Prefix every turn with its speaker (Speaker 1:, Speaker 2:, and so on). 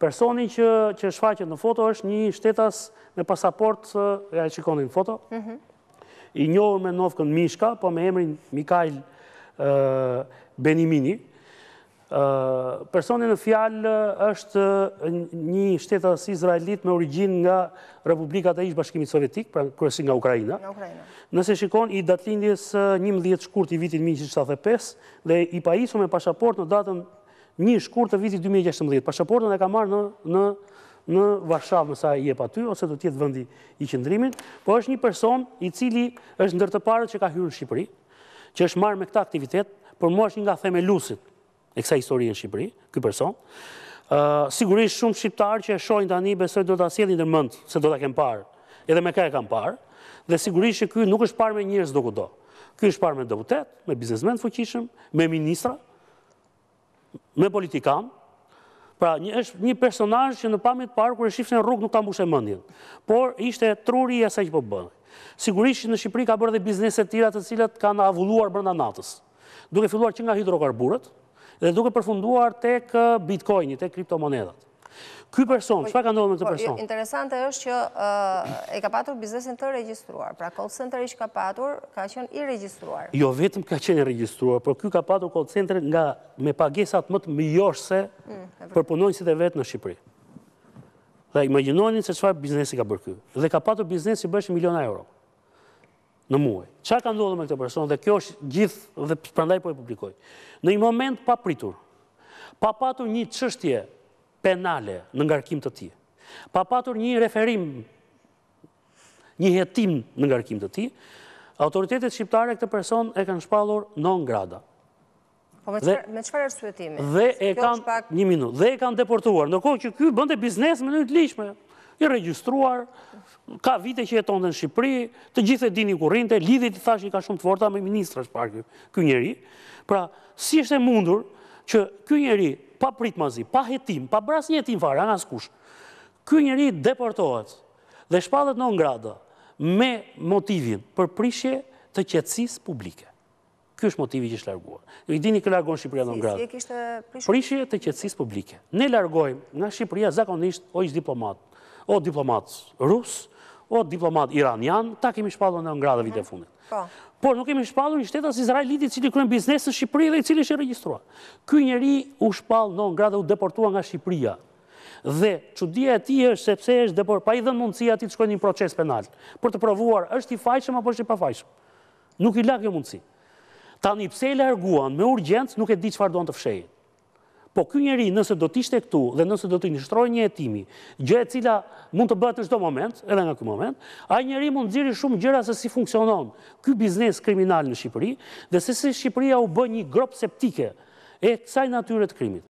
Speaker 1: Personi që që shfaqet në foto është një shtetas me pasaport, ja e shikoni në foto. I njohur me novkën Mishka, po me emrin Mikail Benimini. ë Personi në fjalë është një shtetas izraelit me origjinë nga Republika e ish-bashkimit sovjetik, pra kryesisht nga Ukraina. Nga Ukraina. Nëse shikon i datëlindjes 11 shkurt i vitit 1975 dhe i paísu me pasaport në datën një shkur të viti 2016, pashaportën e ka marrë në në Varshavë mësa i e pa ty, ose do tjetë vëndi i qëndrimin, po është një person i cili është ndër të parët që ka hyrë në Shqipëri, që është marrë me këta aktivitet, për mua është një nga theme lusit e kësa historie në Shqipëri, këj person. Sigurisht shumë shqiptarë që e shojnë tani, besoj do të asjeli në mënd, se do të kemë parë, edhe me ka e kam parë, dhe sigurisht që këj nuk është parë me njërës do këdo. Këj është parë me deputet, me biznesmen të me ministra, me politikan, pra është një personaj që në pamit parë, kërë shifën e rrugë nuk kam bushe mëndjen, por ishte truri i asaj që po bëndë. Sigurisht që në Shqipëri ka bërë dhe bizneset tira të cilat kanë avulluar brënda natës, duke filluar që nga hidrokarburët dhe duke përfunduar tek bitcoinit, tek kriptomonedat. Ky person, që fa ka ndohë me të po, person? Interesante është që e ka patur biznesin të registruar, pra call center i që ka patur, ka qenë i registruar. Jo, vetëm ka qenë i registruar, por ky ka patur call center nga me pagesat më të mjërse mm, për punojnësit e vetë në Shqipëri. Dhe imaginojnë se qëfar biznesi ka bërë ky. Dhe ka patur që bërë që miliona euro në muaj. Qa ka ndohë me këtë person? Dhe kjo është gjithë dhe përndaj po e publikoj. Në i moment pa pritur, pa patur një qështje penale në ngarkim të ti. Pa patur një referim, një jetim në ngarkim të ti, autoritetet shqiptare këtë person e kanë shpalur non grada. Po me qëfar e rësuetimi? Dhe e kanë, një minut, dhe e kanë deportuar, në kohë që kjo bënde biznes më nëjtë lishme, i registruar, ka vite që jeton dhe në Shqipëri, të gjithë e dini kur rinte, lidhjet i thashë ka shumë të forta me ministrë është kjo njeri, pra, si është e mundur që kjo njeri pa prit mazi, pa jetim, pa bras një jetim farë, anas skush, Ky njëri deportohet dhe shpadhet në ngrada me motivin për prishje të qetsis publike. Ky është motivi që është larguar. I dini kë largon Shqipëria në ngradë. Prishje të qetsis publike. Ne largojmë nga Shqipëria zakonisht o ishtë diplomat, o diplomat rusë, o diplomat iranian, ta kemi shpadhet në ngrada vite mhm. fundit. Po. Por nuk kemi shpallur një shtetas asë Izraelitit cili të kërën biznesë në Shqipëri dhe i cilë është e registruar. Ky njeri u shpallë në nga u deportua nga Shqipëria. Dhe që e ti është sepse është deportua, pa i dhe mundësia ti të shkojnë një proces penal. Për të provuar është i fajshëm apo është i pa fajshëm. Nuk i lakë një mundësi. Ta një pse i larguan me urgencë nuk e di që farë doan të fshejit. Po kjo njeri nëse do t'ishte këtu dhe nëse do t'i nështroj një etimi, gjë e cila mund të bëtë në shdo moment, edhe nga kjo moment, a njeri mund të shumë gjëra se si funksionon kjo biznes kriminal në Shqipëri dhe se si Shqipëria u bë një grop septike e kësaj natyre të krimit.